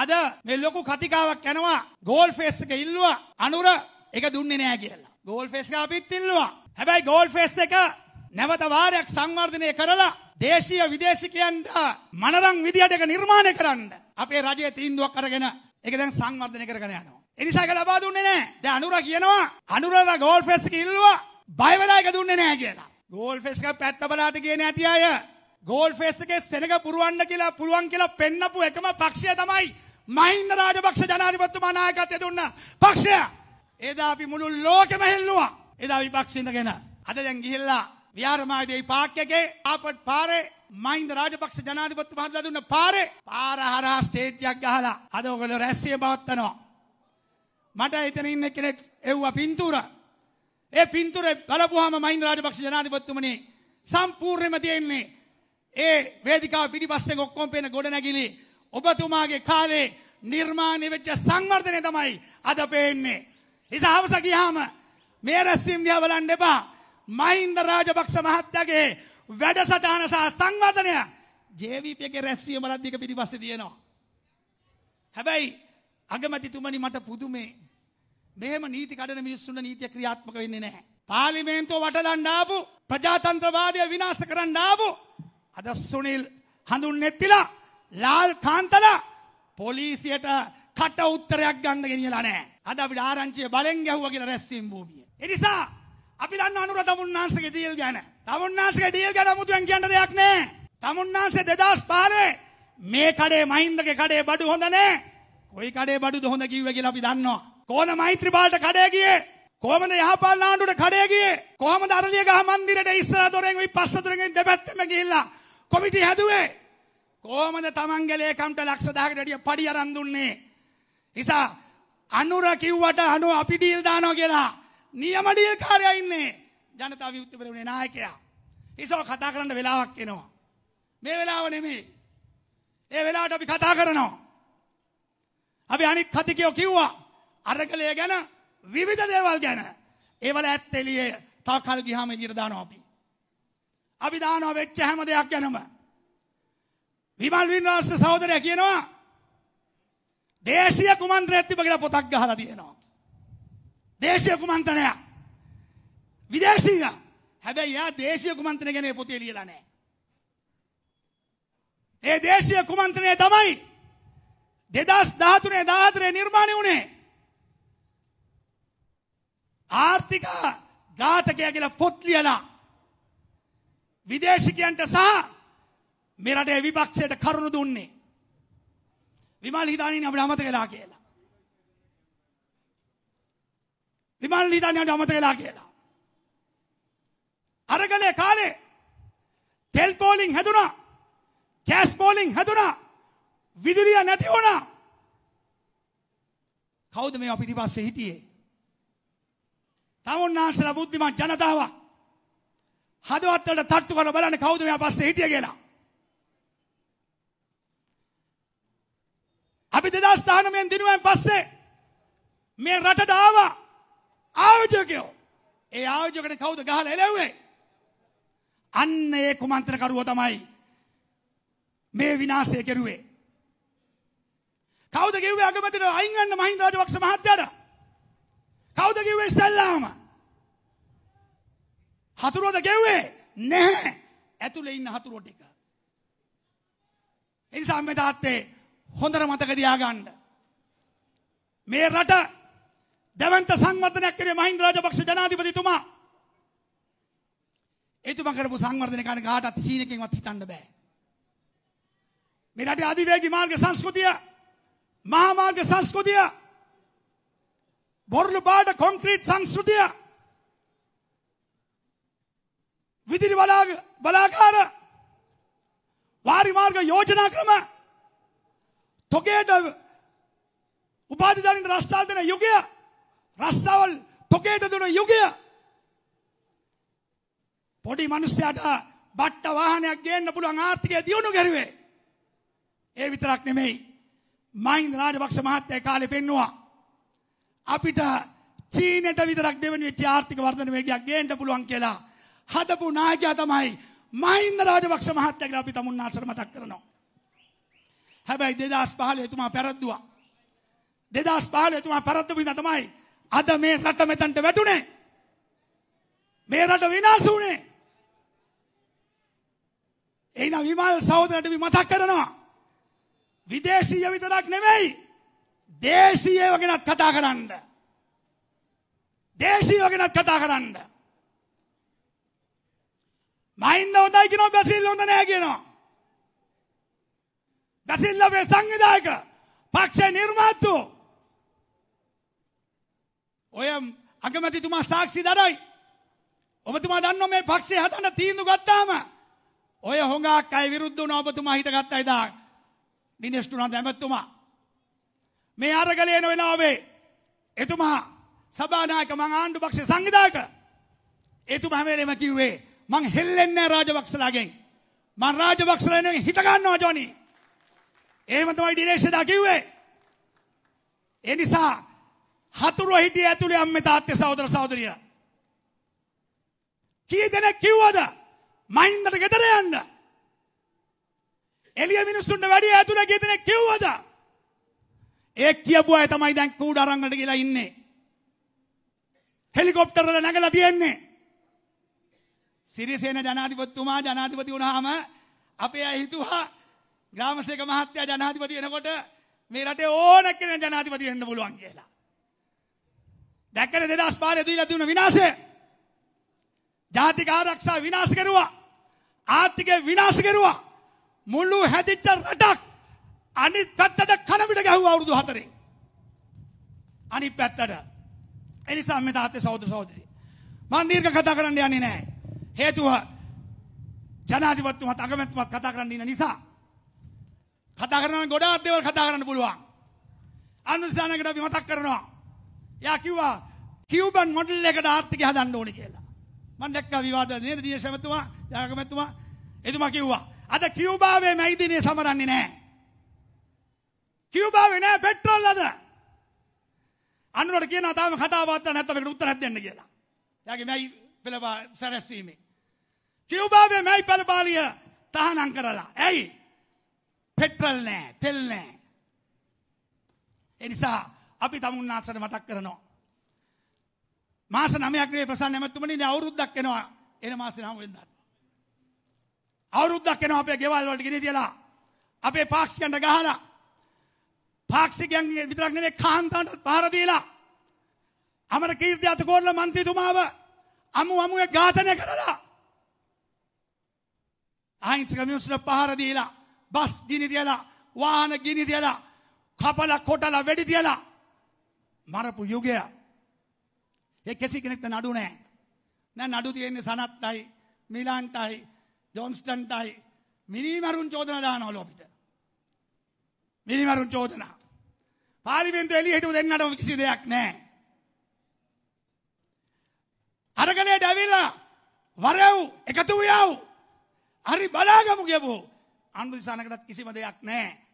අද මේ ලොකු කතිකාවක් යනවා ගෝල් ෆේස් එක ඉල්ලුවා අනුර ඒක දුන්නේ නෑ කියලා. ගෝල් ෆේස් එක අපිත් ඉල්ලුවා. හැබැයි ගෝල් ෆේස් එක නැවත වාරයක් සංවර්ධනය කරලා දේශීය විදේශිකයන්ට මනරම් විදියට ඒක නිර්මාණය කරන්න අපේ රජයේ තීන්දුවක් අරගෙන ඒක දැන් සංවර්ධනය කරගෙන යනවා. ඒ නිසා ඒක ලබා දුන්නේ නෑ. දැන් අනුර කියනවා අනුරලා ගෝල් ෆේස් එක ඉල්ලුවා බය වෙලා ඒක දුන්නේ නෑ කියලා. ගෝල් ෆේස් එක පැත්ත බලාට කියන ඇති අය ගෝල් ෆේස් එකේ සෙනඟ පුරවන්න කියලා පුළුවන් කියලා පෙන්නපු එකම පක්ෂය තමයි මහින්ද රාජපක්ෂ ජනාධිපතිතුමා නායකත්වය දුන්න පක්ෂය. එදා අපි මුළු ලෝකෙම හෙල්ලුවා. එදා විපක්ෂ ඉඳගෙන. අද දැන් ගිහිල්ලා විහාරමාධ්‍යයේ පාක් එකේ ආපට් පාරේ මහින්ද රාජපක්ෂ ජනාධිපතිතුමා හදලා දුන්න පාරේ පාර හරහා ස්ටේජ් එකක් ගහලා අද ඔයගොල්ලෝ රැස්සිය පවත්වනවා. මට එතන ඉන්න කෙනෙක් එව්වා පින්තූර. ඒ පින්තූරේ බලපුවාම මහින්ද රාජපක්ෂ ජනාධිපතිතුමනි සම්පූර්ණයෙන්ම තියෙන්නේ ඒ වේදිකාව පිටිපස්සෙන් ඔක්කොම පේන ගොඩනැගිලි ඔබතුමාගේ කාලේ නිර්මාණය වෙච්ච සංවර්ධනය තමයි අද පේන්නේ. නිසා හවස ගියාම මේ රැස්වීම දිහා බලන්න එපා. මහින්ද රාජපක්ෂ මහත්තයාගේ වැඩසටහන සහ සංවර්ධනය JVP එකේ රැස්වීම වලදී පිටිපස්සේ දිනනවා. හැබැයි අගමැතිතුමනි මට පුදුමේ මෙහෙම නීති කඩන මිනිස්සුන්ට නීතිය ක්‍රියාත්මක වෙන්නේ නැහැ. පාර්ලිමේන්තුව වටලන්න ආපු ප්‍රජාතන්ත්‍රවාදය විනාශ කරන්න ආපු අද සුනිල් හඳුන් නැතිලා ලාල් කාන්තලා පොලිසියට කට උත්තරයක් ගන්න ගෙනියලා නෑ. අද අපිට ආරංචිය බලෙන් ගැහුවා කියලා රැස්වීම භූමිය. ඒ නිසා අපි දන්න අනුර තමුන්නාන්සේගේ ඩීල් ගැන. තමුන්නාන්සේගේ ඩීල් ගැන අමුතුවෙන් කියන්න දෙයක් නෑ. තමුන්නාන්සේ 2015 මේ කඩේ මහින්දගේ කඩේ බඩු හොඳ නෑ. කොයි කඩේ බඩුද හොඳ කිව්වේ කියලා අපි දන්නවා. කොහොමද මෛත්‍රී බාලට කඩේ ගියේ? කොහමද යහපල් ආණ්ඩුවට කඩේ ගියේ කොහමද අරලියගහ මන්දිරයට ඉස්සර දොරෙන් විපස්සතුරෙන් දෙපැත්තම ගිහිල්ලා කොමිටි හැදුවේ කෝමද තමන්ගලේ කම්ට ලක්ෂදාකටටිය පඩි අරන්දුන්නේ. නිසා අනුර කිව්වට අනුව අපි ඩීල් දානෝ කියලා නියමඩියල් කාරයඉන්නේ ජනතාව යුත්තපරුණේ නායකයා. ඉසෝ කතා කරන්න වෙලාවක් එනවා. මේ වෙලාව නෙමේ. ඒ වෙලාට අපි කතා කරනවා. අපි අනිත් කතිකයෝ කිව්වා අරකලය ගැන විවිධ දේවල් ගැන ඒවල ඇත්තෙලිය තවකල් ගිහාම ඉදිරිදානවා අපි. අපි දානවා වෙච්ච හැම දෙයක් ගැනම. විමල් වින්වාස සහෝදරය කියනවා දේශය කුමන්ත්‍රයක් තිබ කියලා පොතක් ගහලා තියෙනවා. දේශය කුමන්ත්‍රණය. විදේශීය. හැබැයි යා දේශීය කුමන්ත්‍රණය ගැන පොතේ ලියලා නැහැ. ඒ දේශීය කුමන්ත්‍රණය තමයි 2013 14 නිර්මාණය වුණේ. ආර්ථික ඝාතකය කියලා පොත් ලියලා විදේශිකයන්ට සහ මේ රටේ විපක්ෂයට කරුණු දුන්නේ. විමල් හිතානේ අපිට අමතක වෙලා කියලා. විමල් හිතානේ අපිට අමතක වෙලා කියලා. අරගලේ කාලේ තෙල් පෝලිං හැදුනා. ගෑස් පෝලිං හැදුනා. විදුලිය නැති වුණා. කවුද මේ අපිට පස්සේ හිටියේ? තමුන්නාන්සලා බුද්ධිමත් ජනතාවක් හදවත්වලට තට්ටු කරලා බලන්න කවුද මෙයා පස්සේ හිටිය කියලා. අපි දෙදස් තානමයෙන් දිනුවෙන් පස්සේ මේ රටට ආවා ආයෝජකයෝ ඒ ආයෝජකට කවුද ගහලා එළව්වේ අන්න ඒ කුමන්ත්‍රකරුව තමයි මේ විනාශය කෙරුවේ කවුද කිව්වේ අගමැතිට අයින් වෙන්න මහින්ද රාජපක්ෂ මහත්තයාට කවුද කිව්වේ ඉස්සල්ලාම හතුරුවද කිව්වේ නැහැ ඇතුලේ ඉන්න හතුරුව ටික එනිසා මේ තාත්තේ හොඳට මතක තියාගන්න. මේ රට දැවන්ත සංවර්ධනයක් කරේ මහින්ද රාජපක්ෂ ජනාධිපතිතුමා. එතුමා කරපු සංවර්ධනය කාට කාටත් හීනකින්වත් හිතන්න බෑ. මේ රටේ අධිවේගී මාර්ග සංස්කෘතිය, මහා මාර්ග සංස්කෘතිය, බොරළු පාට කොන්ක්‍රීට් සංස්කෘතිය, විදුලි බලාකාර වාරි මාර්ග යෝජනා ක්‍රම තොකේට උපාධිධාරීන්ට රස්තාල් දෙන යුගය රස්සාවල් තොකේට දුන යුගය පොඩි මිනිස්සයාට බට්ට වාහනයක් ගේන්න පුළුවන් ආර්ථිකය දියුණු කරුවේ ඒ විතරක් නෙමෙයි මහින්ද රාජපක්ෂ මහත්තයා කාලේ පෙන්නවා අපිට චීනට විතරක් දෙවෙනි වෙච්ච ආර්ථික වර්ධන වේගයක් ගේන්න පුළුවන් කියලා හදපු නායකයා තමයි මහින්ද රාජපක්ෂ මහත්තයා කියලා අපි තමුන්නාසර මතක් කරනවා හැබැයි දෙදස් පහල එතුමා පැරද්දවා. දෙදස් පහල එතුමා පැරද්දවිද තමයි අද මේ රට මෙතන්ට වැටුනේ. මේ රට විනාසුනේ. එයින විමල් සෞදරට මතක් කරනවා. විදේශීය විතරක් නෙමෙයි දේශීයව ගෙනත් කතා කරන්න. දේශීයව ගෙනත් කතා කරන්න. මයින්ද හොඳයි කියනවා බැසිල් හොඳ නෑ කියනවා. දසිල්ලවේ සංවිධායක පක්ෂ නිර්මාත්තු ඔය අගමැතිතුමා සාක්ෂි දරයි ඔබතුමා දන්න මේ පක්ෂය හදන්න තීන්දු ගත්තාම ඔය හොඟක් අය විරුද්ධ වුණ ඔබතුමා හිටගත්ත එදා මිනිස්තුනා දැමැත්තුමා මේ අරගලය නොවෙනාවේ එතුමා සභානායක මං ආණ්ඩු පක්ෂ සංවිධායක එතුමා හැමලේම කිව්වේ මං හෙල්ලෙන්නේ රාජපක්ෂලාගෙන් මං රාජපක්ෂලා නෙවෙයි හිත ගන්නවා ජොනි එහෙම තමයි ඩිනේෂ්දා කිව්වේ. ඒ නිසා හතුරු හිටිය ඇතුලේ අම්මේ තාත්තේ සහෝදර සහෝදරිය. කී දෙනෙක් කිව්වද? මහින්දට ගෙදර යන්න. එළිය මිනිස්සුන්ට වැඩි ඇතුලේ කී දෙනෙක් කිව්වද? ඒ කියපු අය තමයි දැන් කූඩ අරන් වලට ගිහලා ඉන්නේ. හෙලිකොප්ටර් වල නැගලා තියෙන්නේ. සිරිසේන ජනාධිපතිතුමා ජනාධිපති වුණාම අපේ අය හිතුවා ග්‍රාමසේක මහත්තයා ජනාධිපති වෙනකොට මේ රටේ ඕන කෙනෙක් ජනාධිපති වෙන්න පුළුවන් කියලා. දැක්කද 2005 දීලා තිබුණ විනාශය? ජාතික ආරක්ෂා විනාශ කරුවා. ආර්ථිකය විනාශ කරුවා. මුළු හැදිච්ච රටක් අනිත් පැත්තට කනවිඩ ගැහුවා අවුරුදු 4 අනිත් පැත්තට. ඒ නිසා මේ තාත්තේ සහෝදර සහෝදරි. මම දීර්ඝ කතා කරන්න යන්නේ නැහැ. හේතුව ජනාධිපතිතුමත් අගමැතිතුමත් කතා කරන්න ඉන්න නිසා කතා කරනවා ගොඩාක් දේවල් කතා කරන්න පුළුවන්. අනුසානකට අපි මතක් කරනවා. එයා කිව්වා කියවබන් මොඩල් එකට ආර්ථිකය හදන්න ඕනේ කියලා. මම දැක්කා විවාද නේද දියසමතුමා, ජාගමතුමා එතුමා කිව්වා අද කියවබාවේ මැයිදිනේ සමරන්නේ නැහැ. කියවබාවේ නෑ පෙට්‍රල් අද. අනුරට කියනවා තාම කතා බහත් නැත්තම් ඒකට උත්තරයක් දෙන්න කියලා. එයාගේ මැයි පෙළපා සැරැස්වීමේ. කියවබාවේ මැයි පෙළපාලිය තහනම් කරලා. ඇයි? පෙට්‍රල් නෑ තෙල් නෑ. එනිසා අපි තමුන්නාසට මතක් කරනවා. මාස නමයක් නේ ප්‍රසන්න නැමැතුමනි දැන් අවුරුද්දක් එනවා එන මාසේ නම් වෙනදා. අවුරුද්දක් එනවා අපේ ගෙවල් වලට ගෙන තියලා අපේ පාක්ෂිකයන්ට ගහලා පාක්ෂිකයන්ගේ විතරක් නෙමෙයි කාන්තාවන්ට පහර දීලා අමර කීර්ති අතකෝරල මන්ත්‍රීතුමාව අමු අමුවේ ඝාතනය කරලා අහිංසක මිනිස්සුන්ට පහර දීලා බස් ගිනි තියලා වාහන ගිනි තියලා කපලා කොටලා වෙඩි තියලා මරපු යුගය. ඒ කිසි කෙනෙක්ට නඩු නැහැ. දැන් නඩු තියෙන්නේ සනත්ටයි, මිලන්ටයි, ජොන්ස්ටන්ටයි මිනිමරුන් චෝදනා දානවලු අපිට. මිනිමරුන් චෝදනා. පාර්ලිමේන්තුව එළියට දෙන්නට කිසි දෙයක් නැහැ. අරගලයට ඇවිල්ලා වරෙව් එකතු වුයව්. හරි බලාගමු කියපෝ. අනුදිසානකටත් කිසිම දෙයක් නැහැ.